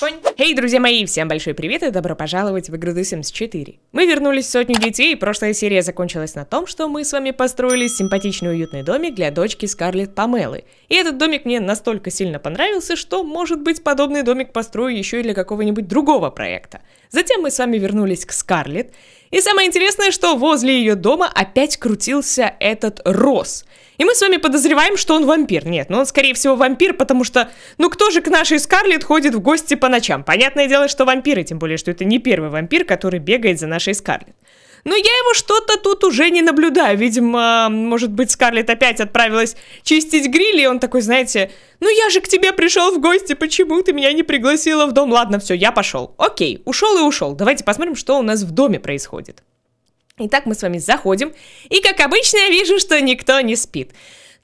Понь. Эй, hey, друзья мои, всем большой привет и добро пожаловать в игру The Sims 4. Мы вернулись в сотню детей, и прошлая серия закончилась на том, что мы с вами построили симпатичный уютный домик для дочки Скарлетт Памелы. И этот домик мне настолько сильно понравился, что, может быть, подобный домик построю еще и для какого-нибудь другого проекта. Затем мы с вами вернулись к Скарлетт, и самое интересное, что возле ее дома опять крутился этот роз – и мы с вами подозреваем, что он вампир. Нет, ну он, скорее всего, вампир, потому что, ну кто же к нашей Скарлетт ходит в гости по ночам? Понятное дело, что вампиры, тем более, что это не первый вампир, который бегает за нашей Скарлетт. Но я его что-то тут уже не наблюдаю. Видимо, может быть, Скарлетт опять отправилась чистить гриль, и он такой, знаете, ну я же к тебе пришел в гости, почему ты меня не пригласила в дом? Ладно, все, я пошел. Окей, ушел и ушел. Давайте посмотрим, что у нас в доме происходит. Итак, мы с вами заходим, и, как обычно, я вижу, что никто не спит.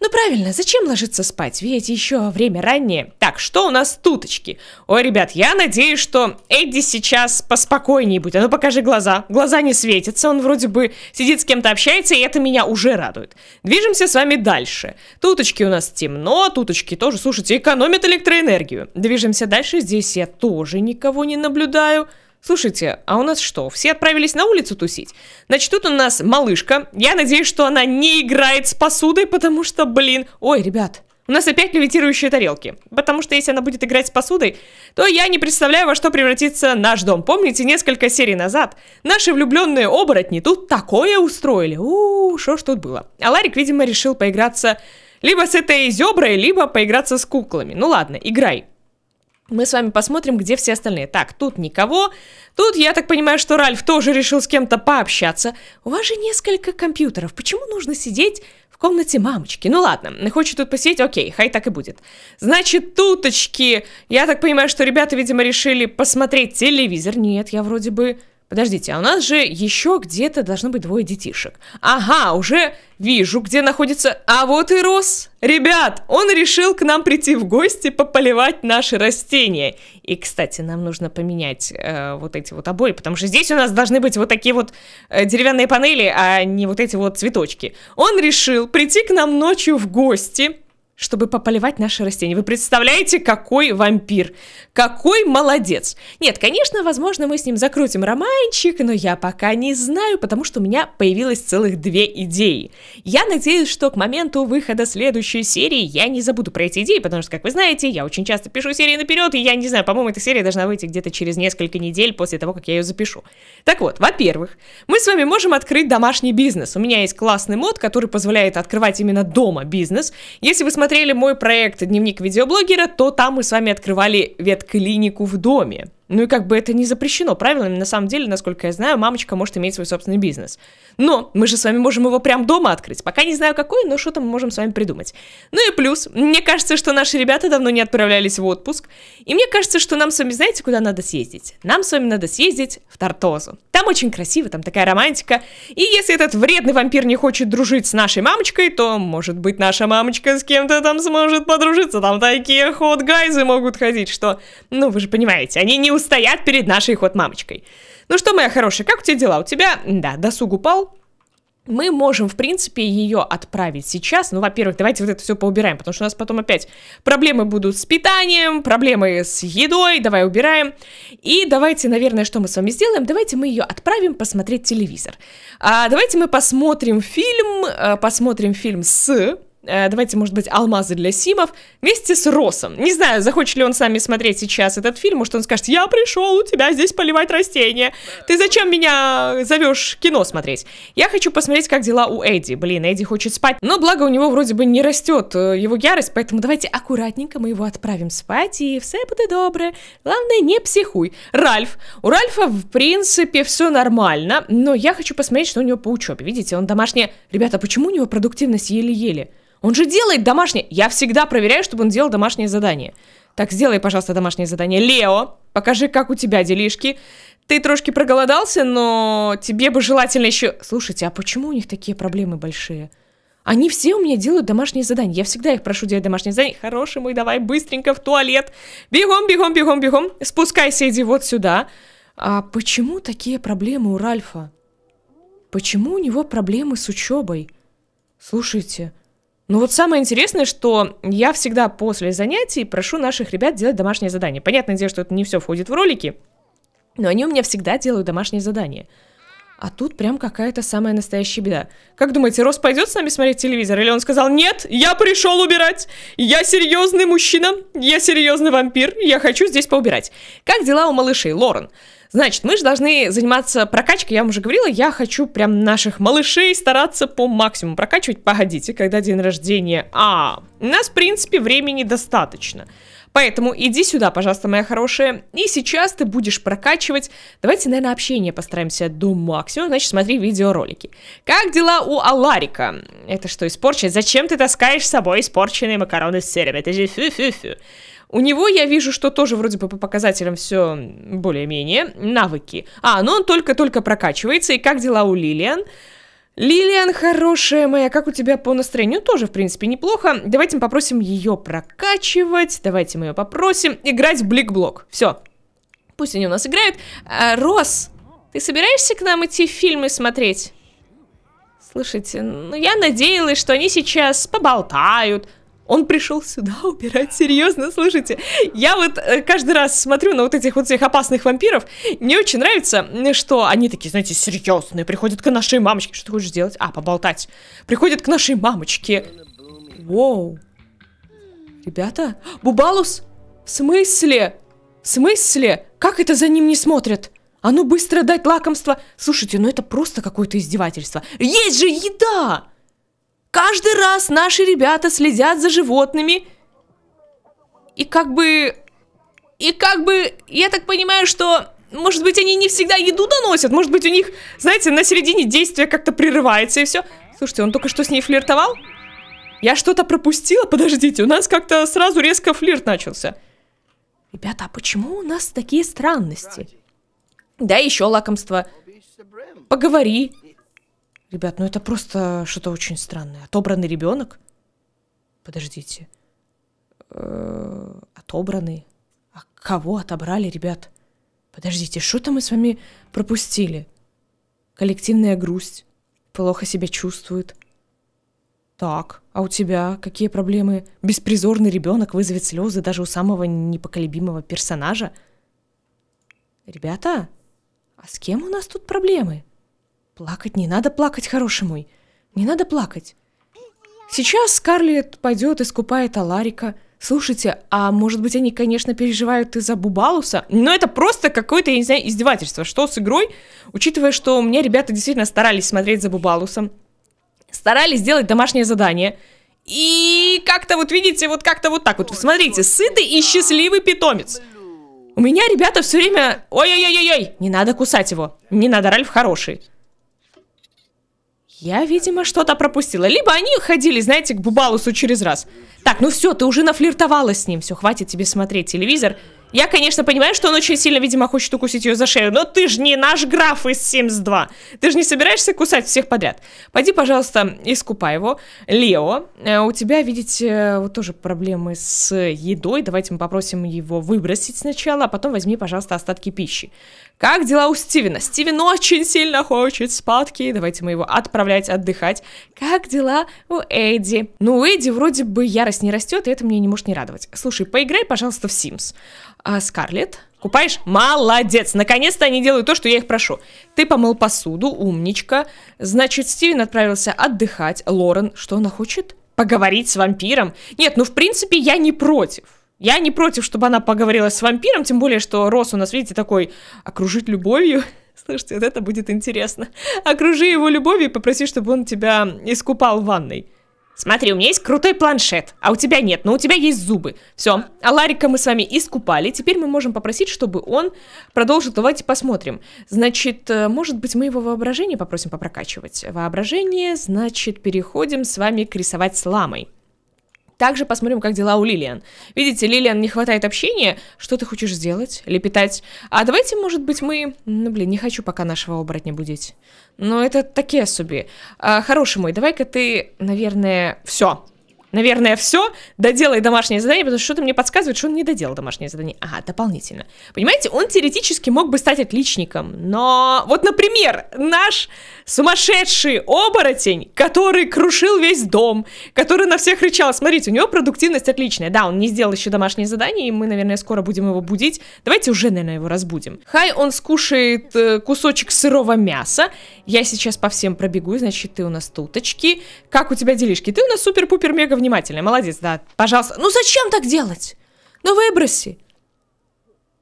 Ну правильно, зачем ложиться спать? Ведь еще время раннее. Так, что у нас туточки? Ой, ребят, я надеюсь, что Эдди сейчас поспокойнее будет. А ну покажи глаза. Глаза не светятся, он вроде бы сидит с кем-то общается, и это меня уже радует. Движемся с вами дальше. Туточки у нас темно, туточки тоже, слушайте, экономят электроэнергию. Движемся дальше, здесь я тоже никого не наблюдаю. Слушайте, а у нас что, все отправились на улицу тусить? Значит, тут у нас малышка. Я надеюсь, что она не играет с посудой, потому что, блин... Ой, ребят, у нас опять левитирующие тарелки. Потому что если она будет играть с посудой, то я не представляю, во что превратится наш дом. Помните, несколько серий назад наши влюбленные оборотни тут такое устроили. Ууу, что ж тут было. А Ларик, видимо, решил поиграться либо с этой зеброй, либо поиграться с куклами. Ну ладно, играй мы с вами посмотрим, где все остальные. Так, тут никого. Тут, я так понимаю, что Ральф тоже решил с кем-то пообщаться. У вас же несколько компьютеров. Почему нужно сидеть в комнате мамочки? Ну ладно, хочет тут посидеть, окей, хай так и будет. Значит, туточки. Я так понимаю, что ребята, видимо, решили посмотреть телевизор. Нет, я вроде бы... Подождите, а у нас же еще где-то должно быть двое детишек. Ага, уже вижу, где находится... А вот и Рос! Ребят, он решил к нам прийти в гости пополивать наши растения. И, кстати, нам нужно поменять э, вот эти вот обои, потому что здесь у нас должны быть вот такие вот э, деревянные панели, а не вот эти вот цветочки. Он решил прийти к нам ночью в гости чтобы пополивать наши растения. Вы представляете, какой вампир? Какой молодец! Нет, конечно, возможно, мы с ним закрутим романчик, но я пока не знаю, потому что у меня появилось целых две идеи. Я надеюсь, что к моменту выхода следующей серии я не забуду про эти идеи, потому что, как вы знаете, я очень часто пишу серии наперед, и я не знаю, по-моему, эта серия должна выйти где-то через несколько недель после того, как я ее запишу. Так вот, во-первых, мы с вами можем открыть домашний бизнес. У меня есть классный мод, который позволяет открывать именно дома бизнес. Если вы смотрите смотрели мой проект «Дневник видеоблогера», то там мы с вами открывали ветклинику в доме. Ну и как бы это не запрещено правилами, на самом деле, насколько я знаю, мамочка может иметь свой собственный бизнес. Но мы же с вами можем его прям дома открыть. Пока не знаю какой, но что-то мы можем с вами придумать. Ну и плюс, мне кажется, что наши ребята давно не отправлялись в отпуск. И мне кажется, что нам с вами, знаете, куда надо съездить? Нам с вами надо съездить в Тортозу. Там очень красиво, там такая романтика. И если этот вредный вампир не хочет дружить с нашей мамочкой, то, может быть, наша мамочка с кем-то там сможет подружиться. Там такие ход-гайзы могут ходить, что, ну, вы же понимаете, они не устоят перед нашей ход-мамочкой. Ну что, моя хорошая, как у тебя дела? У тебя, да, досуг упал, мы можем, в принципе, ее отправить сейчас. Ну, во-первых, давайте вот это все поубираем, потому что у нас потом опять проблемы будут с питанием, проблемы с едой. Давай убираем. И давайте, наверное, что мы с вами сделаем? Давайте мы ее отправим посмотреть телевизор. А, давайте мы посмотрим фильм, э, посмотрим фильм с Э, давайте, может быть, «Алмазы для Симов» вместе с Росом. Не знаю, захочет ли он с нами смотреть сейчас этот фильм, может, он скажет, я пришел у тебя здесь поливать растения, ты зачем меня зовешь кино смотреть? Я хочу посмотреть, как дела у Эдди. Блин, Эдди хочет спать, но благо у него вроде бы не растет э, его ярость, поэтому давайте аккуратненько мы его отправим спать, и все будет добре. Главное, не психуй. Ральф. У Ральфа, в принципе, все нормально, но я хочу посмотреть, что у него по учебе. Видите, он домашний... Ребята, почему у него продуктивность еле-еле? Он же делает домашнее. Я всегда проверяю, чтобы он делал домашнее задание. Так, сделай, пожалуйста, домашнее задание. Лео, покажи, как у тебя делишки. Ты трошки проголодался, но тебе бы желательно еще... Слушайте, а почему у них такие проблемы большие? Они все у меня делают домашние задания. Я всегда их прошу делать домашние задания. Хороший мой, давай быстренько в туалет. Бегом, бегом, бегом, бегом. Спускайся, иди вот сюда. А почему такие проблемы у Ральфа? Почему у него проблемы с учебой? Слушайте, ну вот самое интересное, что я всегда после занятий прошу наших ребят делать домашнее задание. Понятное дело, что это не все входит в ролики, но они у меня всегда делают домашнее задание. А тут прям какая-то самая настоящая беда. Как думаете, Рос пойдет с нами смотреть телевизор? Или он сказал, нет, я пришел убирать. Я серьезный мужчина, я серьезный вампир, я хочу здесь поубирать. Как дела у малышей, Лорен? Значит, мы же должны заниматься прокачкой. Я вам уже говорила, я хочу прям наших малышей стараться по максимуму прокачивать. Погодите, когда день рождения? А, у нас, в принципе, времени достаточно. Поэтому иди сюда, пожалуйста, моя хорошая. И сейчас ты будешь прокачивать. Давайте, наверное, общение постараемся до максимума. Значит, смотри видеоролики. Как дела у Аларика? Это что, испорченное? Зачем ты таскаешь с собой испорченные макароны с серым? Это же фу-фу-фу. У него я вижу, что тоже вроде бы по показателям все более-менее. Навыки. А, ну он только-только прокачивается. И как дела у Лилиан? Лилиан, хорошая моя, как у тебя по настроению? Тоже, в принципе, неплохо. Давайте мы попросим ее прокачивать. Давайте мы ее попросим играть в блик-блок. Все. Пусть они у нас играют. А, Рос, ты собираешься к нам идти фильмы смотреть? Слушайте, ну я надеялась, что они сейчас поболтают, он пришел сюда убирать, серьезно, слушайте. Я вот э, каждый раз смотрю на вот этих вот всех опасных вампиров, мне очень нравится, что они такие, знаете, серьезные, приходят к нашей мамочке. Что ты хочешь сделать? А, поболтать. Приходят к нашей мамочке. Воу. Ребята, Бубалус, в смысле? В смысле? Как это за ним не смотрят? А ну быстро дать лакомство. Слушайте, ну это просто какое-то издевательство. Есть же еда! Каждый раз наши ребята следят за животными. И как бы... И как бы... Я так понимаю, что... Может быть, они не всегда еду доносят. Может быть, у них, знаете, на середине действия как-то прерывается и все. Слушайте, он только что с ней флиртовал? Я что-то пропустила? Подождите, у нас как-то сразу резко флирт начался. Ребята, а почему у нас такие странности? Да еще лакомство. Поговори. Ребят, ну это просто что-то очень странное. Отобранный ребенок? Подождите. Э отобранный? А кого отобрали, ребят? Подождите, что-то мы с вами пропустили. Коллективная грусть. Плохо себя чувствует. Так, а у тебя какие проблемы? Беспризорный ребенок вызовет слезы даже у самого непоколебимого персонажа? Ребята, а с кем у нас тут проблемы? Плакать не надо плакать, хороший мой. Не надо плакать. Сейчас Скарлет пойдет и скупает Аларика. Слушайте, а может быть они, конечно, переживают из-за Бубалуса? Но это просто какое-то, я не знаю, издевательство. Что с игрой? Учитывая, что у меня ребята действительно старались смотреть за Бубалусом. Старались сделать домашнее задание. И как-то вот видите, вот как-то вот так вот. Смотрите, сытый и счастливый питомец. У меня ребята все время... Ой-ой-ой-ой, не надо кусать его. Не надо, Ральф хороший. Я, видимо, что-то пропустила. Либо они ходили, знаете, к Бубалусу через раз. Так, ну все, ты уже нафлиртовала с ним. Все, хватит тебе смотреть телевизор. Я, конечно, понимаю, что он очень сильно, видимо, хочет укусить ее за шею, но ты же не наш граф из Sims 2. Ты же не собираешься кусать всех подряд. Пойди, пожалуйста, искупай его. Лео, э, у тебя, видите, вот тоже проблемы с едой. Давайте мы попросим его выбросить сначала, а потом возьми, пожалуйста, остатки пищи. Как дела у Стивена? Стивен очень сильно хочет спадки. Давайте мы его отправлять отдыхать. Как дела у Эдди? Ну, у Эдди вроде бы ярость не растет, и это мне не может не радовать. Слушай, поиграй, пожалуйста, в Sims. А, Скарлетт? Купаешь? Молодец! Наконец-то они делают то, что я их прошу. Ты помыл посуду, умничка. Значит, Стивен отправился отдыхать. Лорен, что она хочет? Поговорить с вампиром? Нет, ну в принципе я не против. Я не против, чтобы она поговорила с вампиром, тем более, что Рос у нас, видите, такой окружить любовью. Слушайте, вот это будет интересно. Окружи его любовью и попроси, чтобы он тебя искупал в ванной. Смотри, у меня есть крутой планшет, а у тебя нет, но у тебя есть зубы. Все, а Ларика мы с вами искупали, теперь мы можем попросить, чтобы он продолжил. Давайте посмотрим. Значит, э, может быть, мы его воображение попросим попрокачивать. Воображение, значит, переходим с вами к рисовать с ламой. Также посмотрим, как дела у Лилиан. Видите, Лилиан не хватает общения. Что ты хочешь сделать? Лепетать? А давайте, может быть, мы... Ну, блин, не хочу пока нашего оборотня будить. Но это такие особи. А, хороший мой, давай-ка ты, наверное... Все, наверное, все, доделай домашнее задание, потому что что-то мне подсказывает, что он не доделал домашнее задание. Ага, дополнительно. Понимаете, он теоретически мог бы стать отличником, но вот, например, наш сумасшедший оборотень, который крушил весь дом, который на всех рычал, смотрите, у него продуктивность отличная. Да, он не сделал еще домашнее задание, и мы, наверное, скоро будем его будить. Давайте уже, наверное, его разбудим. Хай, он скушает э, кусочек сырого мяса. Я сейчас по всем пробегу, значит, ты у нас туточки. Как у тебя делишки? Ты у нас супер-пупер-мега внимательная, молодец, да. Пожалуйста. Ну зачем так делать? Ну выброси.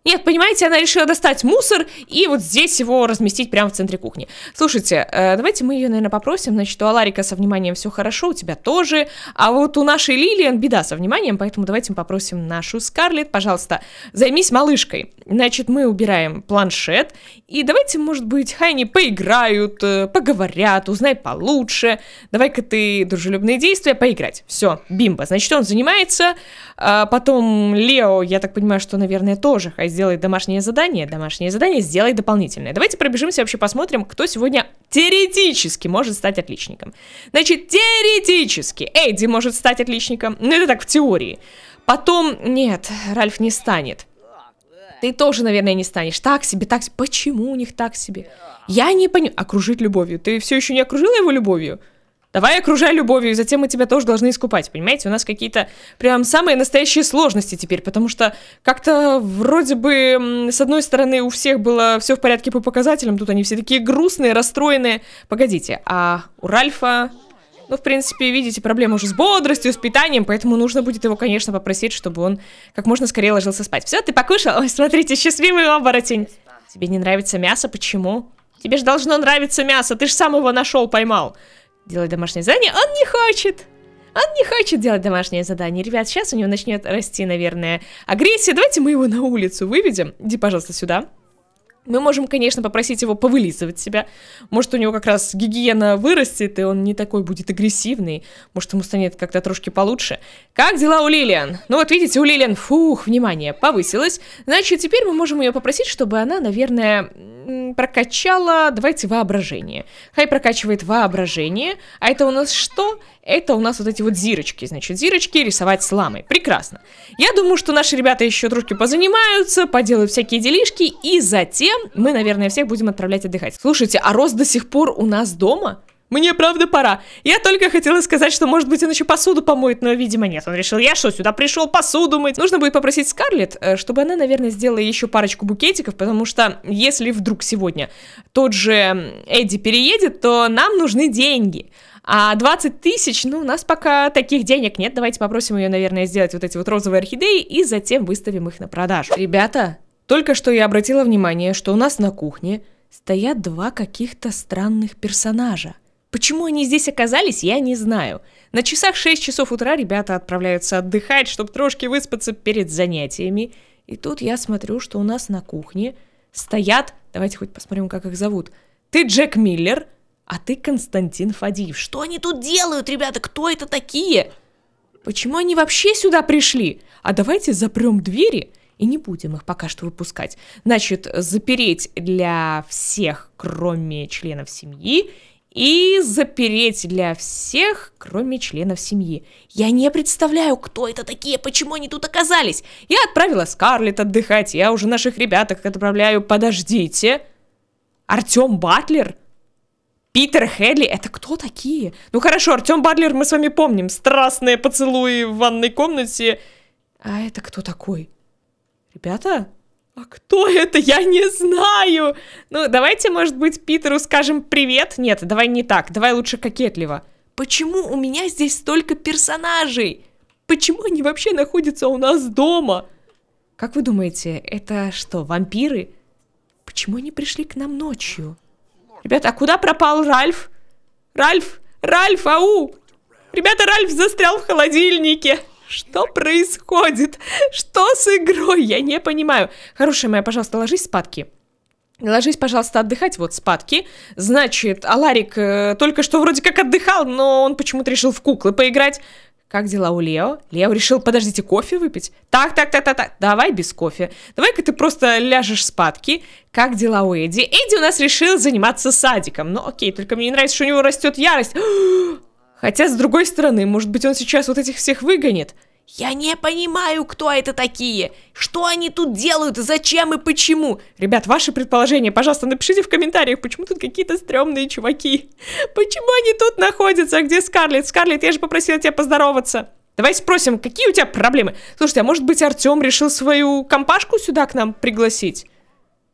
Нет, понимаете, она решила достать мусор и вот здесь его разместить прямо в центре кухни. Слушайте, э, давайте мы ее, наверное, попросим. Значит, у Аларика со вниманием все хорошо, у тебя тоже. А вот у нашей Лилиан беда со вниманием, поэтому давайте мы попросим нашу Скарлет, пожалуйста, займись малышкой. Значит, мы убираем планшет. И давайте, может быть, Хайни поиграют, э, поговорят, узнай получше. Давай-ка ты дружелюбные действия, поиграть. Все, бимба. Значит, он занимается. А потом Лео, я так понимаю, что, наверное, тоже хозяин сделай домашнее задание, домашнее задание сделай дополнительное. Давайте пробежимся вообще посмотрим, кто сегодня теоретически может стать отличником. Значит, теоретически Эдди может стать отличником. Ну, это так в теории. Потом, нет, Ральф не станет. Ты тоже, наверное, не станешь. Так себе, так себе. Почему у них так себе? Я не понимаю. Окружить любовью. Ты все еще не окружила его любовью? Давай окружай любовью, и затем мы тебя тоже должны искупать, понимаете? У нас какие-то прям самые настоящие сложности теперь, потому что как-то вроде бы с одной стороны у всех было все в порядке по показателям, тут они все такие грустные, расстроенные. Погодите, а у Ральфа... Ну, в принципе, видите, проблема уже с бодростью, с питанием, поэтому нужно будет его, конечно, попросить, чтобы он как можно скорее ложился спать. Все, ты покушал? смотрите, счастливый оборотень. Тебе не нравится мясо? Почему? Тебе же должно нравиться мясо, ты же сам его нашел, поймал делать домашнее задание, он не хочет. Он не хочет делать домашнее задание. Ребят, сейчас у него начнет расти, наверное, агрессия. Давайте мы его на улицу выведем. Иди, пожалуйста, сюда. Мы можем, конечно, попросить его повылизывать себя. Может, у него как раз гигиена вырастет, и он не такой будет агрессивный. Может, ему станет как-то трошки получше. Как дела у Лилиан? Ну вот видите, у Лилиан, фух, внимание, повысилось. Значит, теперь мы можем ее попросить, чтобы она, наверное, прокачала, давайте, воображение. Хай прокачивает воображение. А это у нас что? Это у нас вот эти вот зирочки, значит, зирочки рисовать с ламой. Прекрасно. Я думаю, что наши ребята еще дружки позанимаются, поделают всякие делишки, и затем мы, наверное, всех будем отправлять отдыхать. Слушайте, а Рос до сих пор у нас дома? Мне правда пора. Я только хотела сказать, что может быть он еще посуду помоет, но видимо нет. Он решил, я что, сюда пришел посуду мыть? Нужно будет попросить Скарлетт, э, чтобы она, наверное, сделала еще парочку букетиков, потому что если вдруг сегодня тот же Эдди переедет, то нам нужны деньги. А 20 тысяч, ну, у нас пока таких денег нет. Давайте попросим ее, наверное, сделать вот эти вот розовые орхидеи и затем выставим их на продажу. Ребята, только что я обратила внимание, что у нас на кухне стоят два каких-то странных персонажа. Почему они здесь оказались, я не знаю. На часах 6 часов утра ребята отправляются отдыхать, чтобы трошки выспаться перед занятиями. И тут я смотрю, что у нас на кухне стоят, давайте хоть посмотрим, как их зовут. Ты Джек Миллер – а ты Константин Фадеев. Что они тут делают, ребята? Кто это такие? Почему они вообще сюда пришли? А давайте запрем двери и не будем их пока что выпускать. Значит, запереть для всех, кроме членов семьи, и запереть для всех, кроме членов семьи. Я не представляю, кто это такие, почему они тут оказались. Я отправила Скарлетт отдыхать, я уже наших ребяток отправляю, подождите. Артем Батлер? Питер Хелли, это кто такие? Ну хорошо, Артем Барлер мы с вами помним. Страстные поцелуи в ванной комнате. А это кто такой? Ребята? А кто это? Я не знаю. Ну, давайте, может быть, Питеру скажем привет. Нет, давай не так. Давай лучше кокетливо. Почему у меня здесь столько персонажей? Почему они вообще находятся у нас дома? Как вы думаете, это что, вампиры? Почему они пришли к нам ночью? Ребята, а куда пропал Ральф? Ральф! Ральф, ау! Ребята, Ральф застрял в холодильнике. Что происходит? Что с игрой? Я не понимаю. Хорошая моя, пожалуйста, ложись спадки. Ложись, пожалуйста, отдыхать, вот, спадки. Значит, Аларик э, только что вроде как отдыхал, но он почему-то решил в куклы поиграть. Как дела у Лео? Лео решил, подождите, кофе выпить? Так, так, так, так, так, давай без кофе. Давай-ка ты просто ляжешь спадки. Как дела у Эдди? Эдди у нас решил заниматься садиком. Ну окей, только мне не нравится, что у него растет ярость. Хотя, с другой стороны, может быть, он сейчас вот этих всех выгонит. Я не понимаю, кто это такие, что они тут делают, зачем и почему. Ребят, ваши предположения, пожалуйста, напишите в комментариях, почему тут какие-то стрёмные чуваки. Почему они тут находятся, где Скарлетт? Скарлетт, я же попросила тебя поздороваться. Давай спросим, какие у тебя проблемы? Слушайте, а может быть Артём решил свою компашку сюда к нам пригласить?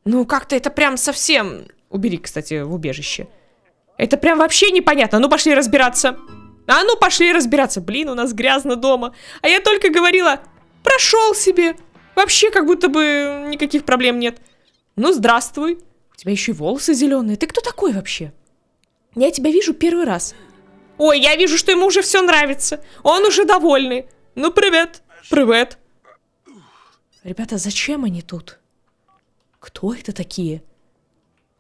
Ну, как-то это прям совсем... Убери, кстати, в убежище. Это прям вообще непонятно. Ну, пошли разбираться. А ну пошли разбираться, блин, у нас грязно дома. А я только говорила, прошел себе. Вообще как будто бы никаких проблем нет. Ну здравствуй. У тебя еще и волосы зеленые. Ты кто такой вообще? Я тебя вижу первый раз. Ой, я вижу, что ему уже все нравится. Он уже довольный. Ну привет, привет. Ребята, зачем они тут? Кто это такие?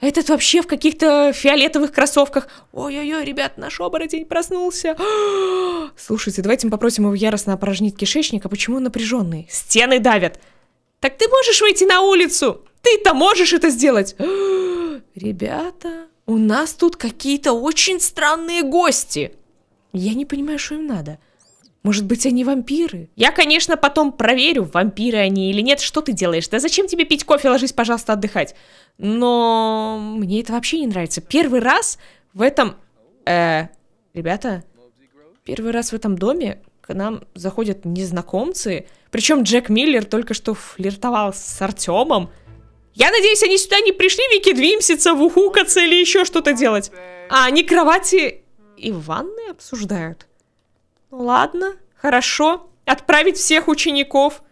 Этот вообще в каких-то фиолетовых кроссовках. Ой-ой-ой, ребят, наш оборотень проснулся. Слушайте, давайте мы попросим его яростно опорожнить кишечник. А почему он напряженный? Стены давят. Так ты можешь выйти на улицу? Ты-то можешь это сделать? Ребята, у нас тут какие-то очень странные гости. Я не понимаю, что им надо. Может быть, они вампиры? Я, конечно, потом проверю, вампиры они или нет. Что ты делаешь? Да зачем тебе пить кофе? Ложись, пожалуйста, отдыхать. Но мне это вообще не нравится. Первый раз в этом... Э, ребята, первый раз в этом доме к нам заходят незнакомцы. Причем Джек Миллер только что флиртовал с Артемом. Я надеюсь, они сюда не пришли викидвимситься, вухукаться или еще что-то делать. А они кровати и ванны обсуждают. Ну ладно, хорошо. Отправить всех учеников.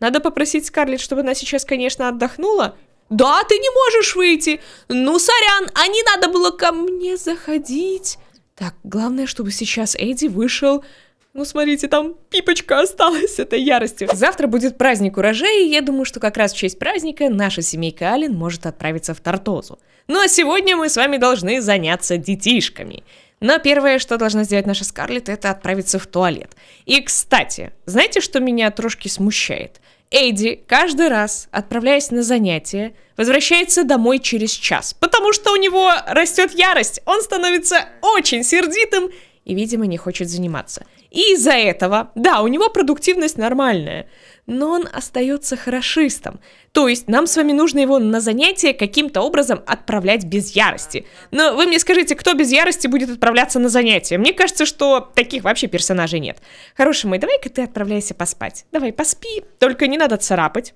Надо попросить Скарлетт, чтобы она сейчас, конечно, отдохнула. Да, ты не можешь выйти. Ну, сорян, а не надо было ко мне заходить. Так, главное, чтобы сейчас Эдди вышел... Ну, смотрите, там пипочка осталась этой ярости. Завтра будет праздник урожая, и я думаю, что как раз в честь праздника наша семейка Аллен может отправиться в Тартозу. Ну а сегодня мы с вами должны заняться детишками. Но первое, что должна сделать наша Скарлетт, это отправиться в туалет. И, кстати, знаете, что меня трошки смущает? Эдди каждый раз, отправляясь на занятия, возвращается домой через час, потому что у него растет ярость, он становится очень сердитым и, видимо, не хочет заниматься. И из-за этого, да, у него продуктивность нормальная, но он остается хорошистом. То есть нам с вами нужно его на занятие каким-то образом отправлять без ярости. Но вы мне скажите, кто без ярости будет отправляться на занятие? Мне кажется, что таких вообще персонажей нет. Хороший мой, давай-ка ты отправляйся поспать. Давай, поспи, только не надо царапать.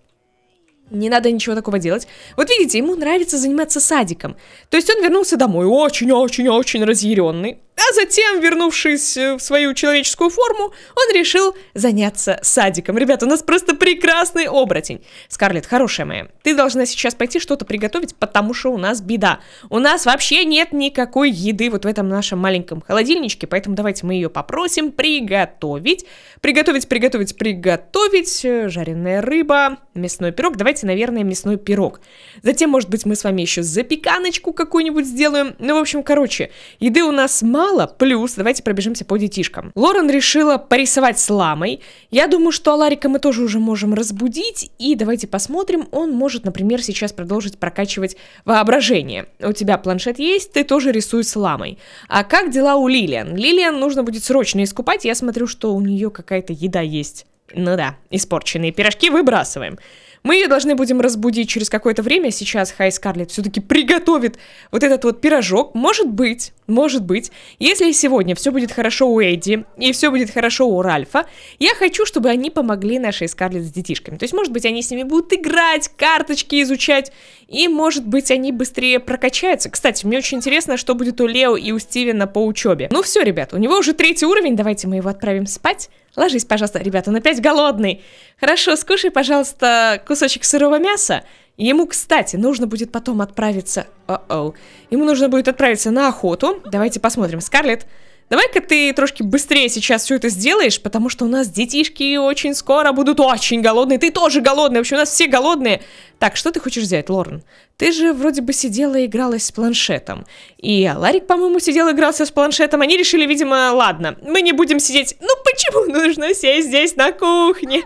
Не надо ничего такого делать. Вот видите, ему нравится заниматься садиком. То есть он вернулся домой очень-очень-очень разъяренный. А затем, вернувшись э, в свою человеческую форму, он решил заняться садиком. Ребята, у нас просто прекрасный оборотень. Скарлетт, хорошая моя, ты должна сейчас пойти что-то приготовить, потому что у нас беда. У нас вообще нет никакой еды вот в этом нашем маленьком холодильничке, поэтому давайте мы ее попросим приготовить. Приготовить, приготовить, приготовить. Э, жареная рыба, мясной пирог. Давайте, наверное, мясной пирог. Затем, может быть, мы с вами еще запеканочку какую-нибудь сделаем. Ну, в общем, короче, еды у нас мало, мало. Плюс, давайте пробежимся по детишкам. Лорен решила порисовать с ламой. Я думаю, что Аларика мы тоже уже можем разбудить. И давайте посмотрим, он может, например, сейчас продолжить прокачивать воображение. У тебя планшет есть, ты тоже рисуй с ламой. А как дела у Лилиан? Лилиан нужно будет срочно искупать. Я смотрю, что у нее какая-то еда есть. Ну да, испорченные пирожки выбрасываем. Мы ее должны будем разбудить через какое-то время. Сейчас Хай Скарлетт все-таки приготовит вот этот вот пирожок. Может быть, может быть, если сегодня все будет хорошо у Эдди и все будет хорошо у Ральфа, я хочу, чтобы они помогли нашей Скарлетт с детишками. То есть, может быть, они с ними будут играть, карточки изучать, и, может быть, они быстрее прокачаются. Кстати, мне очень интересно, что будет у Лео и у Стивена по учебе. Ну все, ребят, у него уже третий уровень, давайте мы его отправим спать. Ложись, пожалуйста. Ребята, он опять голодный. Хорошо, скушай, пожалуйста, кусочек сырого мяса. Ему, кстати, нужно будет потом отправиться... О-оу. Ему нужно будет отправиться на охоту. Давайте посмотрим. Скарлетт, Давай-ка ты трошки быстрее сейчас все это сделаешь, потому что у нас детишки очень скоро будут очень голодные. Ты тоже голодный, вообще у нас все голодные. Так, что ты хочешь взять, Лорен? Ты же вроде бы сидела и игралась с планшетом. И Ларик, по-моему, сидел и игрался с планшетом. Они решили, видимо, ладно, мы не будем сидеть. Ну почему нужно сесть здесь на кухне?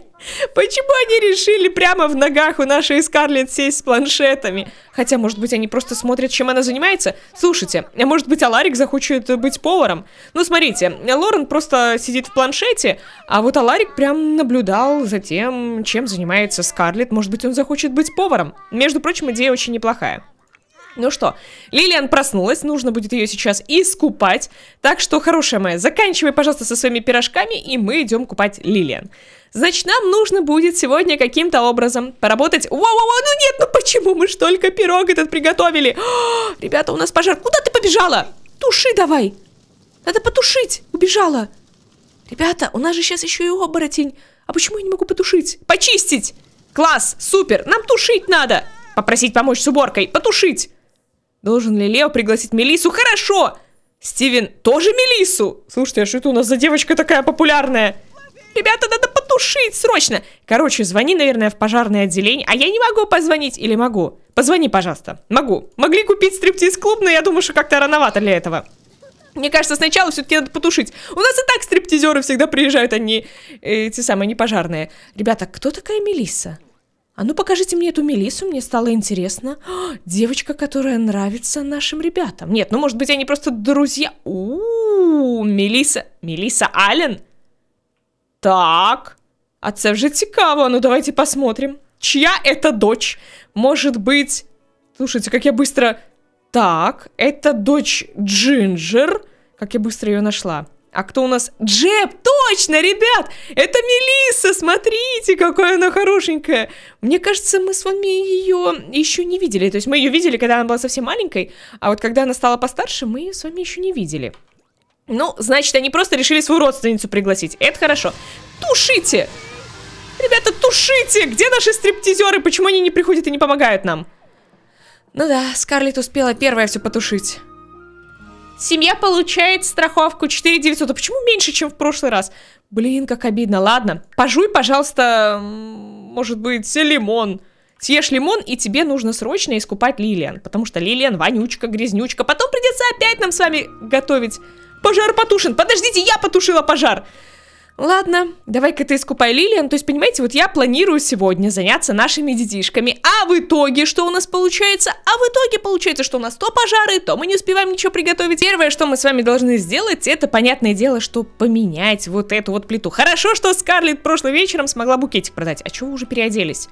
Почему они решили прямо в ногах у нашей Скарлетт сесть с планшетами? Хотя, может быть, они просто смотрят, чем она занимается? Слушайте, а может быть, Аларик захочет быть поваром? Ну, смотрите, Лорен просто сидит в планшете, а вот Аларик прям наблюдал за тем, чем занимается Скарлетт. Может быть, он захочет быть поваром? Между прочим, идея очень неплохая. Ну что, Лилиан проснулась, нужно будет ее сейчас искупать. Так что, хорошая моя, заканчивай, пожалуйста, со своими пирожками, и мы идем купать Лилиан. Значит, нам нужно будет сегодня каким-то образом поработать... Воу-воу-воу, ну нет, ну почему мы ж только пирог этот приготовили? О, а, ребята, у нас пожар. Куда ты побежала? Туши давай. Надо потушить. Убежала. Ребята, у нас же сейчас еще и оборотень. А почему я не могу потушить? Почистить. Класс, супер, нам тушить надо. Попросить помочь с уборкой. Потушить. Должен ли Лео пригласить Мелису? Хорошо! Стивен, тоже Мелису? Слушайте, а что это у нас за девочка такая популярная? Ребята, надо потушить срочно. Короче, звони, наверное, в пожарное отделение. А я не могу позвонить или могу? Позвони, пожалуйста. Могу. Могли купить стриптиз-клуб, но я думаю, что как-то рановато для этого. Мне кажется, сначала все-таки надо потушить. У нас и так стриптизеры всегда приезжают, они а э, эти самые, не пожарные. Ребята, кто такая Мелиса? А ну покажите мне эту Мелису, мне стало интересно. О, девочка, которая нравится нашим ребятам. Нет, ну может быть они просто друзья. У-у-у, Мелиса, Мелиса Аллен. Так, а це вже цікаво, ну давайте посмотрим. Чья это дочь? Может быть... Слушайте, как я быстро... Так, это дочь Джинджер. Как я быстро ее нашла. А кто у нас? Джеб! Точно, ребят! Это Мелисса! Смотрите, какая она хорошенькая! Мне кажется, мы с вами ее еще не видели. То есть мы ее видели, когда она была совсем маленькой, а вот когда она стала постарше, мы ее с вами еще не видели. Ну, значит, они просто решили свою родственницу пригласить. Это хорошо. Тушите! Ребята, тушите! Где наши стриптизеры? Почему они не приходят и не помогают нам? Ну да, Скарлетт успела первая все потушить. Семья получает страховку 4 900. А почему меньше, чем в прошлый раз? Блин, как обидно. Ладно, пожуй, пожалуйста, может быть, лимон. Съешь лимон, и тебе нужно срочно искупать Лилиан. Потому что Лилиан вонючка, грязнючка. Потом придется опять нам с вами готовить. Пожар потушен. Подождите, я потушила пожар. Ладно, давай-ка ты искупай Лилиан. То есть, понимаете, вот я планирую сегодня заняться нашими детишками. А в итоге что у нас получается? А в итоге получается, что у нас то пожары, то мы не успеваем ничего приготовить. Первое, что мы с вами должны сделать, это, понятное дело, что поменять вот эту вот плиту. Хорошо, что Скарлетт прошлым вечером смогла букетик продать. А чего уже переоделись?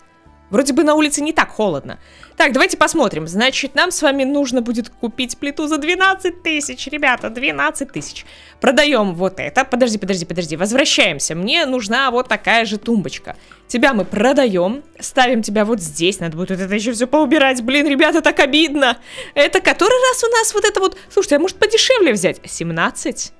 Вроде бы на улице не так холодно. Так, давайте посмотрим. Значит, нам с вами нужно будет купить плиту за 12 тысяч, ребята, 12 тысяч. Продаем вот это. Подожди, подожди, подожди. Возвращаемся. Мне нужна вот такая же тумбочка. Тебя мы продаем. Ставим тебя вот здесь. Надо будет это еще все поубирать. Блин, ребята, так обидно. Это который раз у нас вот это вот... Слушайте, а может подешевле взять? 17?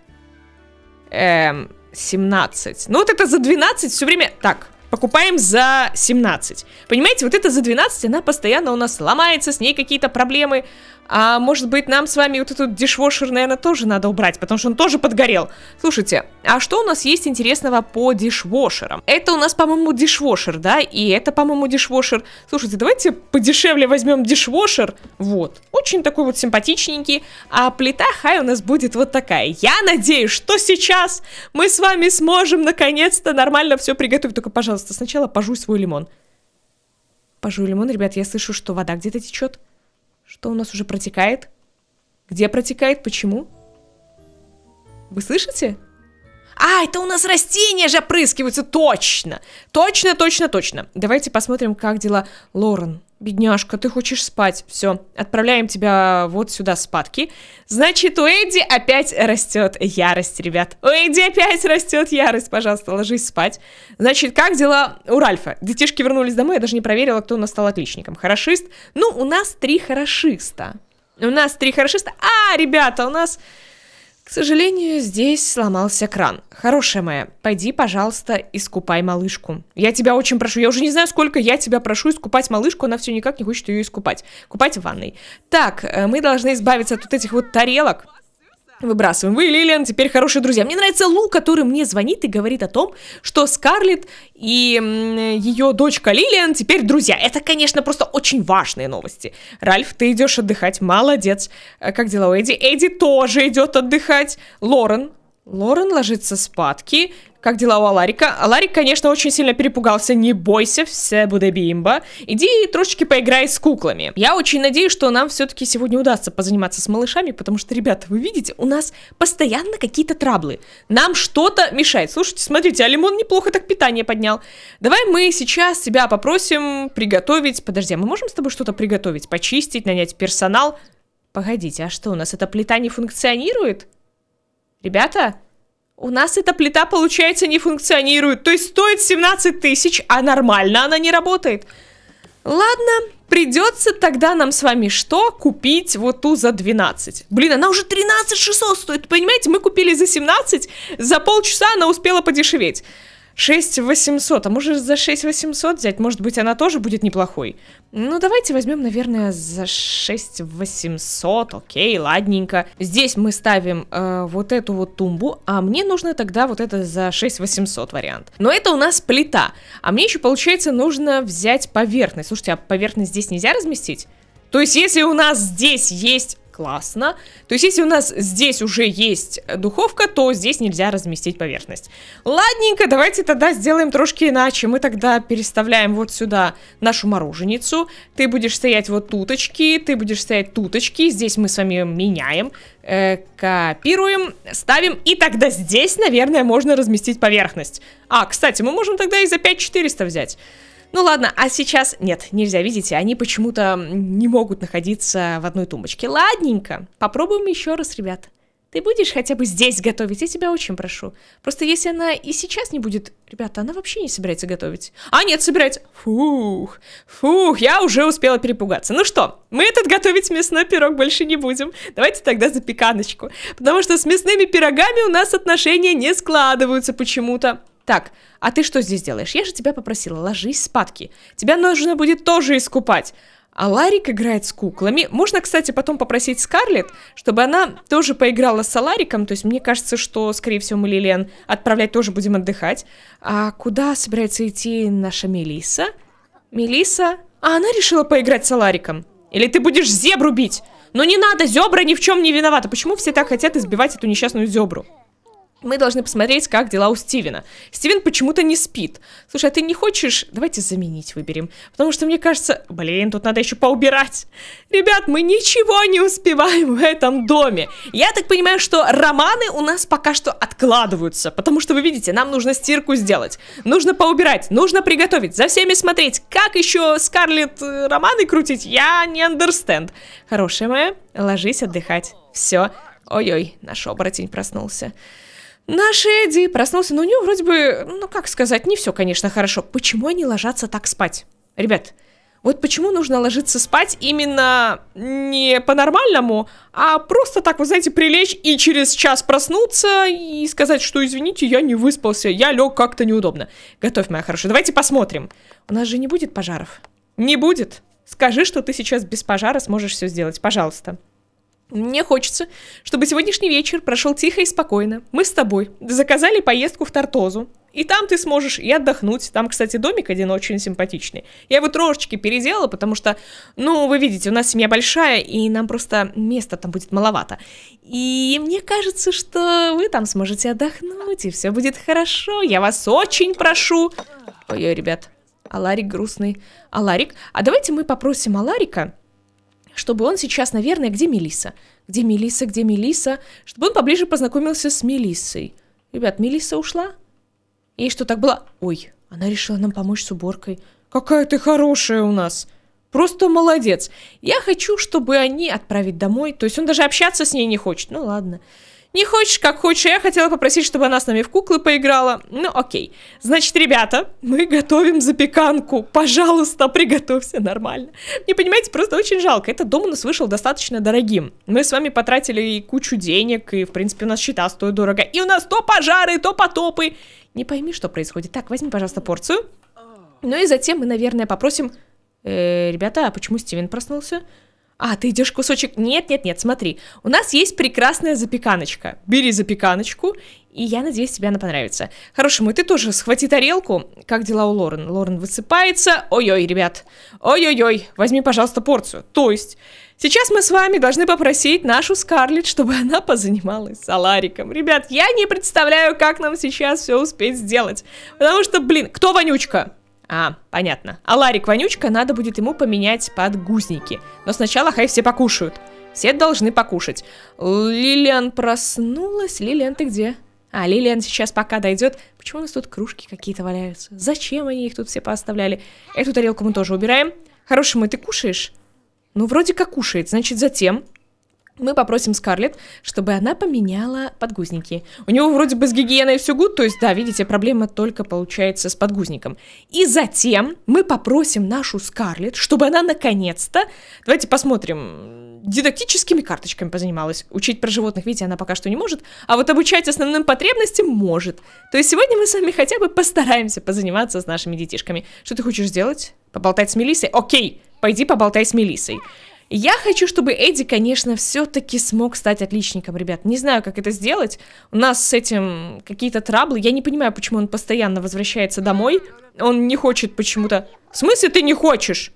Эм, 17. Ну вот это за 12 все время... Так, покупаем за 17. Понимаете, вот это за 12 она постоянно у нас ломается, с ней какие-то проблемы. А может быть, нам с вами вот этот дешвошер, наверное, тоже надо убрать, потому что он тоже подгорел. Слушайте, а что у нас есть интересного по дешвошерам? Это у нас, по-моему, дешвошер, да? И это, по-моему, дешвошер. Слушайте, давайте подешевле возьмем дешвошер. Вот. Очень такой вот симпатичненький. А плита хай у нас будет вот такая. Я надеюсь, что сейчас мы с вами сможем наконец-то нормально все приготовить. Только, пожалуйста, сначала пожуй свой лимон. Пожуй лимон, ребят, я слышу, что вода где-то течет. Что у нас уже протекает? Где протекает? Почему? Вы слышите? А, это у нас растения же опрыскиваются! Точно! Точно, точно, точно! Давайте посмотрим, как дела Лорен бедняжка, ты хочешь спать. Все, отправляем тебя вот сюда спадки. Значит, у Эдди опять растет ярость, ребят. У Эдди опять растет ярость. Пожалуйста, ложись спать. Значит, как дела у Ральфа? Детишки вернулись домой, я даже не проверила, кто у нас стал отличником. Хорошист? Ну, у нас три хорошиста. У нас три хорошиста. А, ребята, у нас... К сожалению, здесь сломался кран. Хорошая моя, пойди, пожалуйста, искупай малышку. Я тебя очень прошу, я уже не знаю, сколько я тебя прошу искупать малышку, она все никак не хочет ее искупать. Купать в ванной. Так, э, мы должны избавиться от вот этих вот тарелок. Выбрасываем. Вы, Лилиан, теперь хорошие друзья. Мне нравится Лу, который мне звонит и говорит о том, что Скарлетт и ее дочка Лилиан теперь друзья. Это, конечно, просто очень важные новости. Ральф, ты идешь отдыхать. Молодец. Э, как дела у Эдди? Эдди тоже идет отдыхать. Лорен, Лорен ложится спадки. Как дела у Аларика? Аларик, конечно, очень сильно перепугался. Не бойся, все будет бимба. Иди трошечки поиграй с куклами. Я очень надеюсь, что нам все-таки сегодня удастся позаниматься с малышами, потому что, ребята, вы видите, у нас постоянно какие-то траблы. Нам что-то мешает. Слушайте, смотрите, а Лимон неплохо так питание поднял. Давай мы сейчас тебя попросим приготовить... Подожди, а мы можем с тобой что-то приготовить? Почистить, нанять персонал? Погодите, а что, у нас эта плита не функционирует? Ребята, у нас эта плита, получается, не функционирует. То есть стоит 17 тысяч, а нормально она не работает. Ладно, придется тогда нам с вами что? Купить вот ту за 12. Блин, она уже 13 600 стоит, понимаете? Мы купили за 17, за полчаса она успела подешеветь. 6 800, а может за 6 800 взять? Может быть, она тоже будет неплохой? Ну, давайте возьмем, наверное, за 6 800, окей, ладненько. Здесь мы ставим э, вот эту вот тумбу, а мне нужно тогда вот это за 6 800 вариант. Но это у нас плита, а мне еще, получается, нужно взять поверхность. Слушайте, а поверхность здесь нельзя разместить? То есть, если у нас здесь есть Классно. То есть, если у нас здесь уже есть духовка, то здесь нельзя разместить поверхность. Ладненько, давайте тогда сделаем трошки иначе. Мы тогда переставляем вот сюда нашу мороженицу. Ты будешь стоять вот туточки, ты будешь стоять туточки. Здесь мы с вами меняем, э, копируем, ставим. И тогда здесь, наверное, можно разместить поверхность. А, кстати, мы можем тогда и за 5400 взять. Ну ладно, а сейчас... Нет, нельзя, видите, они почему-то не могут находиться в одной тумбочке. Ладненько, попробуем еще раз, ребят. Ты будешь хотя бы здесь готовить? Я тебя очень прошу. Просто если она и сейчас не будет... Ребята, она вообще не собирается готовить. А, нет, собирается. Фух, фух, я уже успела перепугаться. Ну что, мы этот готовить мясной пирог больше не будем. Давайте тогда запеканочку. Потому что с мясными пирогами у нас отношения не складываются почему-то. Так, а ты что здесь делаешь? Я же тебя попросила, ложись спадки. Тебя нужно будет тоже искупать. А Ларик играет с куклами. Можно, кстати, потом попросить Скарлет, чтобы она тоже поиграла с Лариком. То есть мне кажется, что, скорее всего, мы Лилиан отправлять тоже будем отдыхать. А куда собирается идти наша Мелиса? Мелиса? А она решила поиграть с Лариком. Или ты будешь зебру бить? Но ну не надо, зебра ни в чем не виновата. Почему все так хотят избивать эту несчастную зебру? мы должны посмотреть, как дела у Стивена. Стивен почему-то не спит. Слушай, а ты не хочешь? Давайте заменить выберем. Потому что мне кажется... Блин, тут надо еще поубирать. Ребят, мы ничего не успеваем в этом доме. Я так понимаю, что романы у нас пока что откладываются. Потому что, вы видите, нам нужно стирку сделать. Нужно поубирать, нужно приготовить, за всеми смотреть. Как еще Скарлетт э, романы крутить? Я не understand. Хорошая моя, ложись отдыхать. Все. Ой-ой, наш оборотень проснулся. Наш Эдди проснулся, но у него вроде бы, ну как сказать, не все, конечно, хорошо. Почему они ложатся так спать? Ребят, вот почему нужно ложиться спать именно не по-нормальному, а просто так, вы знаете, прилечь и через час проснуться и сказать, что извините, я не выспался, я лег как-то неудобно. Готовь, моя хорошая, давайте посмотрим. У нас же не будет пожаров? Не будет. Скажи, что ты сейчас без пожара сможешь все сделать, пожалуйста. Мне хочется, чтобы сегодняшний вечер прошел тихо и спокойно. Мы с тобой заказали поездку в Тартозу. И там ты сможешь и отдохнуть. Там, кстати, домик один очень симпатичный. Я его трошечки переделала, потому что, ну, вы видите, у нас семья большая, и нам просто места там будет маловато. И мне кажется, что вы там сможете отдохнуть, и все будет хорошо. Я вас очень прошу. Ой-ой, ребят, Аларик грустный. Аларик, а давайте мы попросим Аларика чтобы он сейчас, наверное, где Мелиса? Где Мелиса, где Мелиса? Чтобы он поближе познакомился с Мелиссой. Ребят, Мелиса ушла? И что так было? Ой, она решила нам помочь с уборкой. Какая ты хорошая у нас. Просто молодец. Я хочу, чтобы они отправить домой. То есть он даже общаться с ней не хочет. Ну ладно. Ладно. Не хочешь, как хочешь. Я хотела попросить, чтобы она с нами в куклы поиграла. Ну, окей. Значит, ребята, мы готовим запеканку. Пожалуйста, приготовься нормально. Не понимаете, просто очень жалко. Этот дом у нас вышел достаточно дорогим. Мы с вами потратили и кучу денег, и, в принципе, у нас счета стоят дорого. И у нас то пожары, то потопы. Не пойми, что происходит. Так, возьми, пожалуйста, порцию. Ну и затем мы, наверное, попросим... Э, ребята, а почему Стивен проснулся? А, ты идешь кусочек... Нет, нет, нет, смотри. У нас есть прекрасная запеканочка. Бери запеканочку, и я надеюсь, тебе она понравится. Хорошо, мой, ты тоже схвати тарелку. Как дела у Лорен? Лорен высыпается. Ой-ой, ребят. Ой-ой-ой, возьми, пожалуйста, порцию. То есть... Сейчас мы с вами должны попросить нашу Скарлетт, чтобы она позанималась с салариком. Ребят, я не представляю, как нам сейчас все успеть сделать. Потому что, блин, кто вонючка? А, понятно. А Ларик Вонючка, надо будет ему поменять подгузники. Но сначала хай все покушают. Все должны покушать. Лилиан проснулась. Лилиан, ты где? А, Лилиан сейчас пока дойдет. Почему у нас тут кружки какие-то валяются? Зачем они их тут все пооставляли? Эту тарелку мы тоже убираем. Хороший мой, ты кушаешь? Ну, вроде как кушает. Значит, затем мы попросим Скарлетт, чтобы она поменяла подгузники. У него вроде бы с гигиеной все гуд, то есть, да, видите, проблема только получается с подгузником. И затем мы попросим нашу Скарлетт, чтобы она наконец-то, давайте посмотрим, дидактическими карточками позанималась. Учить про животных, видите, она пока что не может, а вот обучать основным потребностям может. То есть сегодня мы с вами хотя бы постараемся позаниматься с нашими детишками. Что ты хочешь сделать? Поболтать с Мелиссой? Окей, пойди поболтай с Мелиссой. Я хочу, чтобы Эдди, конечно, все-таки смог стать отличником, ребят. Не знаю, как это сделать. У нас с этим какие-то траблы. Я не понимаю, почему он постоянно возвращается домой. Он не хочет почему-то... В смысле ты не хочешь?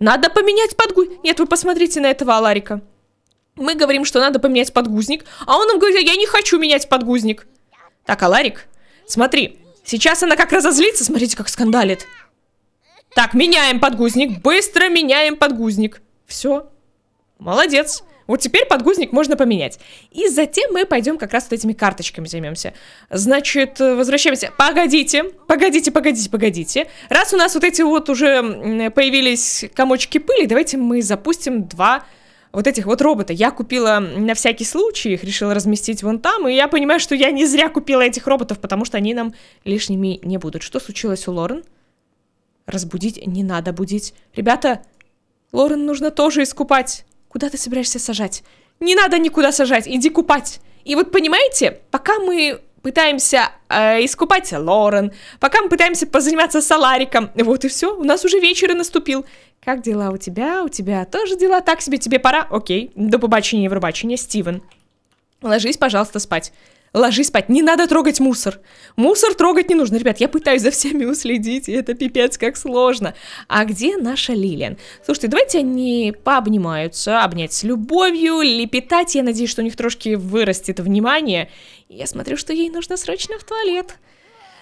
Надо поменять подгузник. Нет, вы посмотрите на этого Аларика. Мы говорим, что надо поменять подгузник, а он нам говорит, я не хочу менять подгузник. Так, Аларик, смотри, сейчас она как разозлится, смотрите, как скандалит. Так, меняем подгузник, быстро меняем подгузник. Все. Молодец. Вот теперь подгузник можно поменять. И затем мы пойдем как раз вот этими карточками займемся. Значит, э, возвращаемся. Погодите, погодите, погодите, погодите. Раз у нас вот эти вот уже появились комочки пыли, давайте мы запустим два вот этих вот робота. Я купила на всякий случай, их решила разместить вон там, и я понимаю, что я не зря купила этих роботов, потому что они нам лишними не будут. Что случилось у Лорен? Разбудить не надо будить. Ребята, Лорен нужно тоже искупать. Куда ты собираешься сажать? Не надо никуда сажать, иди купать. И вот понимаете, пока мы пытаемся э, искупать Лорен, пока мы пытаемся позаниматься Салариком, вот и все, у нас уже вечер и наступил. Как дела у тебя? У тебя тоже дела так себе, тебе пора? Окей, до побачення, Евробачення, Стивен. Ложись, пожалуйста, спать ложись спать, не надо трогать мусор. Мусор трогать не нужно. Ребят, я пытаюсь за всеми уследить, и это пипец как сложно. А где наша Лилиан? Слушайте, давайте они пообнимаются, обнять с любовью, лепетать. Я надеюсь, что у них трошки вырастет внимание. Я смотрю, что ей нужно срочно в туалет.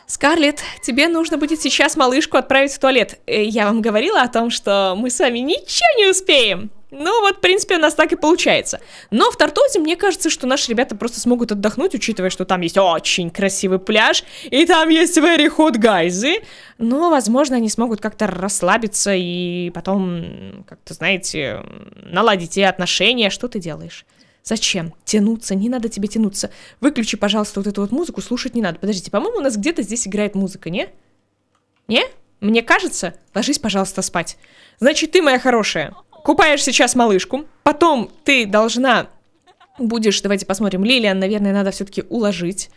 Скарлетт, тебе нужно будет сейчас малышку отправить в туалет. Э, я вам говорила о том, что мы с вами ничего не успеем. Ну вот, в принципе, у нас так и получается. Но в Тартозе, мне кажется, что наши ребята просто смогут отдохнуть, учитывая, что там есть очень красивый пляж, и там есть very hot guys. Но, ну, возможно, они смогут как-то расслабиться и потом, как-то, знаете, наладить и отношения. Что ты делаешь? Зачем? Тянуться, не надо тебе тянуться. Выключи, пожалуйста, вот эту вот музыку, слушать не надо. Подождите, по-моему, у нас где-то здесь играет музыка, не? Не? Мне кажется? Ложись, пожалуйста, спать. Значит, ты, моя хорошая, купаешь сейчас малышку, потом ты должна будешь, давайте посмотрим, Лилиан, наверное, надо все-таки уложить.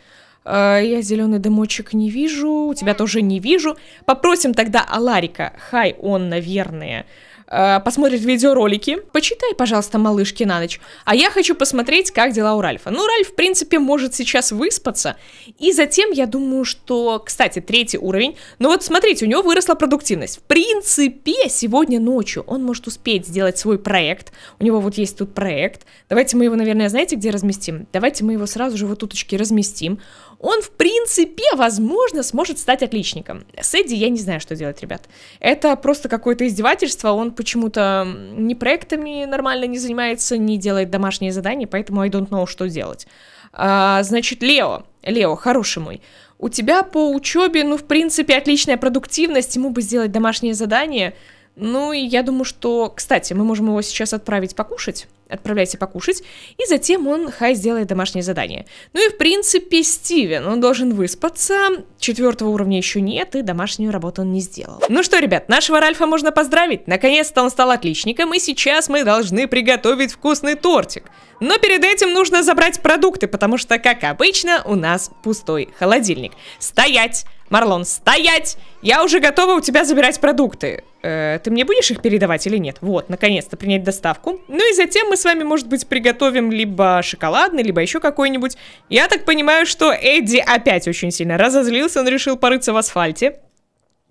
Э, я зеленый дымочек не вижу, тебя тоже не вижу. Попросим тогда Аларика. Хай, он, наверное, Э, посмотрит видеоролики. Почитай, пожалуйста, малышки на ночь. А я хочу посмотреть, как дела у Ральфа. Ну, Ральф, в принципе, может сейчас выспаться. И затем я думаю, что... Кстати, третий уровень. Ну вот смотрите, у него выросла продуктивность. В принципе, сегодня ночью он может успеть сделать свой проект. У него вот есть тут проект. Давайте мы его, наверное, знаете, где разместим? Давайте мы его сразу же вот туточки разместим. Он, в принципе, возможно, сможет стать отличником. С Эдди я не знаю, что делать, ребят. Это просто какое-то издевательство. Он почему-то ни проектами нормально не занимается, не делает домашние задания, поэтому I don't know, что делать. А, значит, Лео, Лео, хороший мой, у тебя по учебе, ну, в принципе, отличная продуктивность, ему бы сделать домашнее задание – ну и я думаю, что, кстати, мы можем его сейчас отправить покушать. Отправляйте покушать. И затем он хай сделает домашнее задание. Ну и в принципе Стивен, он должен выспаться. Четвертого уровня еще нет, и домашнюю работу он не сделал. Ну что, ребят, нашего Ральфа можно поздравить. Наконец-то он стал отличником, и сейчас мы должны приготовить вкусный тортик. Но перед этим нужно забрать продукты, потому что, как обычно, у нас пустой холодильник. Стоять! Марлон, стоять! Я уже готова у тебя забирать продукты. Э, ты мне будешь их передавать или нет? Вот, наконец-то принять доставку. Ну и затем мы с вами, может быть, приготовим либо шоколадный, либо еще какой-нибудь. Я так понимаю, что Эдди опять очень сильно разозлился, он решил порыться в асфальте.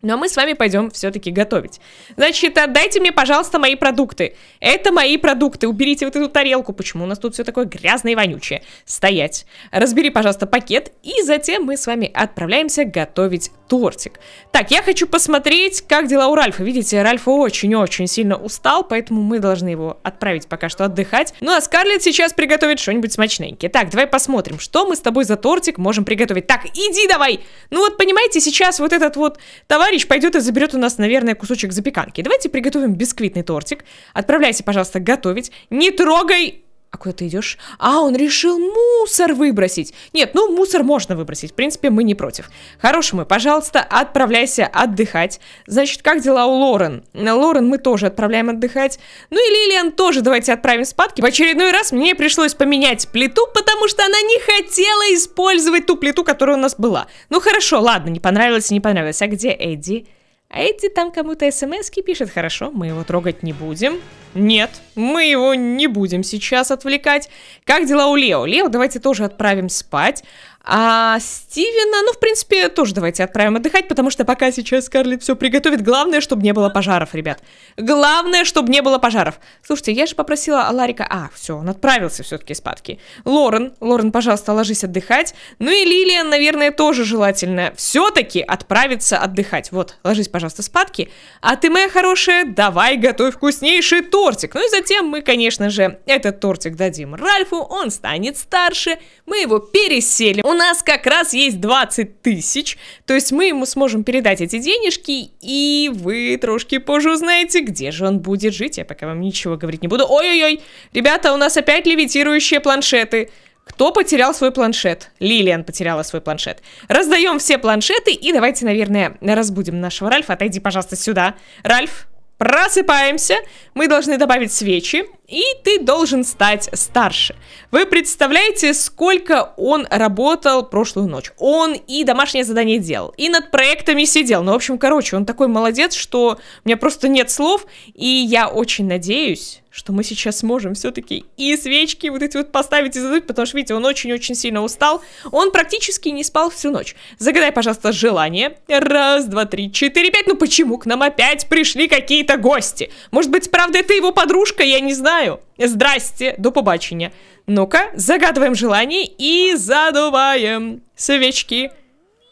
Но мы с вами пойдем все-таки готовить. Значит, отдайте мне, пожалуйста, мои продукты. Это мои продукты. Уберите вот эту тарелку. Почему у нас тут все такое грязное и вонючее? Стоять. Разбери, пожалуйста, пакет. И затем мы с вами отправляемся готовить тортик. Так, я хочу посмотреть, как дела у Ральфа. Видите, Ральф очень-очень сильно устал, поэтому мы должны его отправить пока что отдыхать. Ну а Скарлетт сейчас приготовит что-нибудь смачненькое. Так, давай посмотрим, что мы с тобой за тортик можем приготовить. Так, иди давай! Ну вот, понимаете, сейчас вот этот вот товарищ пойдет и заберет у нас, наверное, кусочек запеканки. Давайте приготовим бисквитный тортик. Отправляйся, пожалуйста, готовить. Не трогай а куда ты идешь? А, он решил мусор выбросить. Нет, ну мусор можно выбросить. В принципе, мы не против. Хороший мы, пожалуйста, отправляйся отдыхать. Значит, как дела у Лорен? Лорен мы тоже отправляем отдыхать. Ну и Лилиан тоже давайте отправим спадки. В очередной раз мне пришлось поменять плиту, потому что она не хотела использовать ту плиту, которая у нас была. Ну хорошо, ладно, не понравилось не понравилось. А где Эдди? А Эдди там кому-то смс пишет. Хорошо, мы его трогать не будем. Нет, мы его не будем сейчас отвлекать. Как дела у Лео? Лео давайте тоже отправим спать. А Стивена, ну, в принципе, тоже давайте отправим отдыхать, потому что пока сейчас Скарлетт все приготовит. Главное, чтобы не было пожаров, ребят. Главное, чтобы не было пожаров. Слушайте, я же попросила Аларика... А, все, он отправился все-таки спадки. Лорен, Лорен, пожалуйста, ложись отдыхать. Ну и Лилиан, наверное, тоже желательно все-таки отправиться отдыхать. Вот, ложись, пожалуйста, спадки. А ты, моя хорошая, давай готовь вкуснейший тортик. Ну и затем мы, конечно же, этот тортик дадим Ральфу, он станет старше, мы его переселим, он нас как раз есть 20 тысяч, то есть мы ему сможем передать эти денежки, и вы трошки позже узнаете, где же он будет жить. Я пока вам ничего говорить не буду. Ой-ой-ой, ребята, у нас опять левитирующие планшеты. Кто потерял свой планшет? Лилиан потеряла свой планшет. Раздаем все планшеты и давайте, наверное, разбудим нашего Ральфа. Отойди, пожалуйста, сюда. Ральф, просыпаемся, мы должны добавить свечи, и ты должен стать старше. Вы представляете, сколько он работал прошлую ночь? Он и домашнее задание делал, и над проектами сидел. Ну, в общем, короче, он такой молодец, что у меня просто нет слов, и я очень надеюсь что мы сейчас сможем все-таки и свечки вот эти вот поставить и задуть, потому что, видите, он очень-очень сильно устал. Он практически не спал всю ночь. Загадай, пожалуйста, желание. Раз, два, три, четыре, пять. Ну почему к нам опять пришли какие-то гости? Может быть, правда, это его подружка, я не знаю. Здрасте, до побачення. Ну-ка, загадываем желание и задуваем свечки.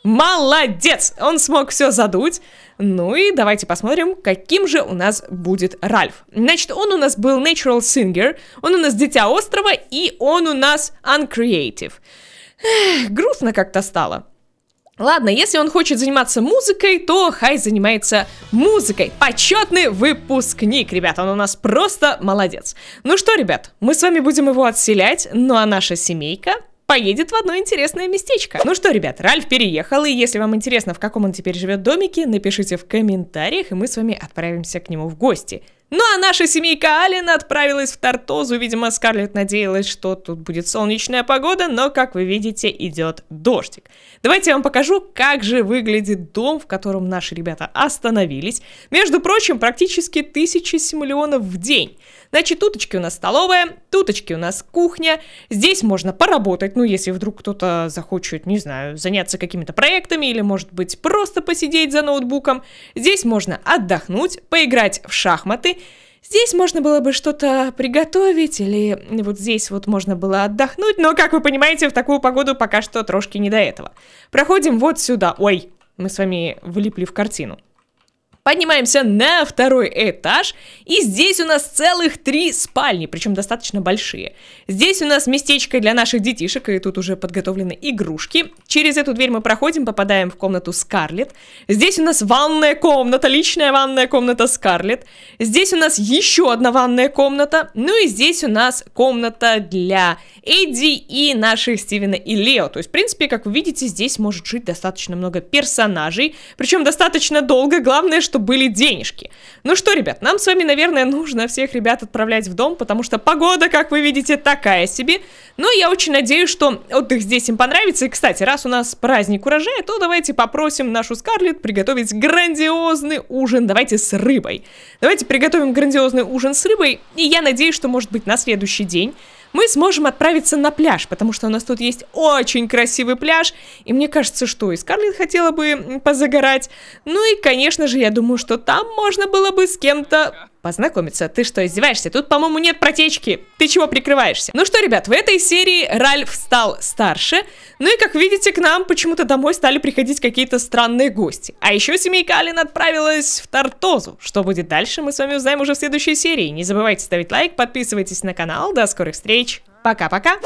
Молодец! Он смог все задуть. Ну и давайте посмотрим, каким же у нас будет Ральф. Значит, он у нас был Natural Singer, он у нас Дитя Острова и он у нас Uncreative. Эх, грустно как-то стало. Ладно, если он хочет заниматься музыкой, то Хай занимается музыкой. Почетный выпускник, ребята, он у нас просто молодец. Ну что, ребят, мы с вами будем его отселять, ну а наша семейка поедет в одно интересное местечко. Ну что, ребят, Ральф переехал, и если вам интересно, в каком он теперь живет домике, напишите в комментариях, и мы с вами отправимся к нему в гости. Ну а наша семейка Алина отправилась в Тартозу, видимо, Скарлетт надеялась, что тут будет солнечная погода, но, как вы видите, идет дождик. Давайте я вам покажу, как же выглядит дом, в котором наши ребята остановились. Между прочим, практически тысячи симулеонов в день. Значит, туточки у нас столовая, туточки у нас кухня. Здесь можно поработать, ну, если вдруг кто-то захочет, не знаю, заняться какими-то проектами или, может быть, просто посидеть за ноутбуком. Здесь можно отдохнуть, поиграть в шахматы. Здесь можно было бы что-то приготовить, или вот здесь вот можно было отдохнуть, но, как вы понимаете, в такую погоду пока что трошки не до этого. Проходим вот сюда. Ой, мы с вами влипли в картину. Поднимаемся на второй этаж, и здесь у нас целых три спальни, причем достаточно большие. Здесь у нас местечко для наших детишек, и тут уже подготовлены игрушки. Через эту дверь мы проходим, попадаем в комнату Скарлет. Здесь у нас ванная комната, личная ванная комната Скарлет. Здесь у нас еще одна ванная комната. Ну и здесь у нас комната для Эдди и наших Стивена и Лео. То есть, в принципе, как вы видите, здесь может жить достаточно много персонажей, причем достаточно долго. Главное, что что были денежки. Ну что, ребят, нам с вами, наверное, нужно всех ребят отправлять в дом, потому что погода, как вы видите, такая себе. Но я очень надеюсь, что отдых здесь им понравится. И, кстати, раз у нас праздник урожая, то давайте попросим нашу Скарлетт приготовить грандиозный ужин, давайте с рыбой. Давайте приготовим грандиозный ужин с рыбой, и я надеюсь, что, может быть, на следующий день мы сможем отправиться на пляж, потому что у нас тут есть очень красивый пляж, и мне кажется, что и Скарлетт хотела бы позагорать. Ну и, конечно же, я думаю, что там можно было бы с кем-то познакомиться. Ты что, издеваешься? Тут, по-моему, нет протечки. Ты чего прикрываешься? Ну что, ребят, в этой серии Ральф стал старше. Ну и, как видите, к нам почему-то домой стали приходить какие-то странные гости. А еще семейка Алина отправилась в Тартозу. Что будет дальше, мы с вами узнаем уже в следующей серии. Не забывайте ставить лайк, подписывайтесь на канал. До скорых встреч. Пока-пока.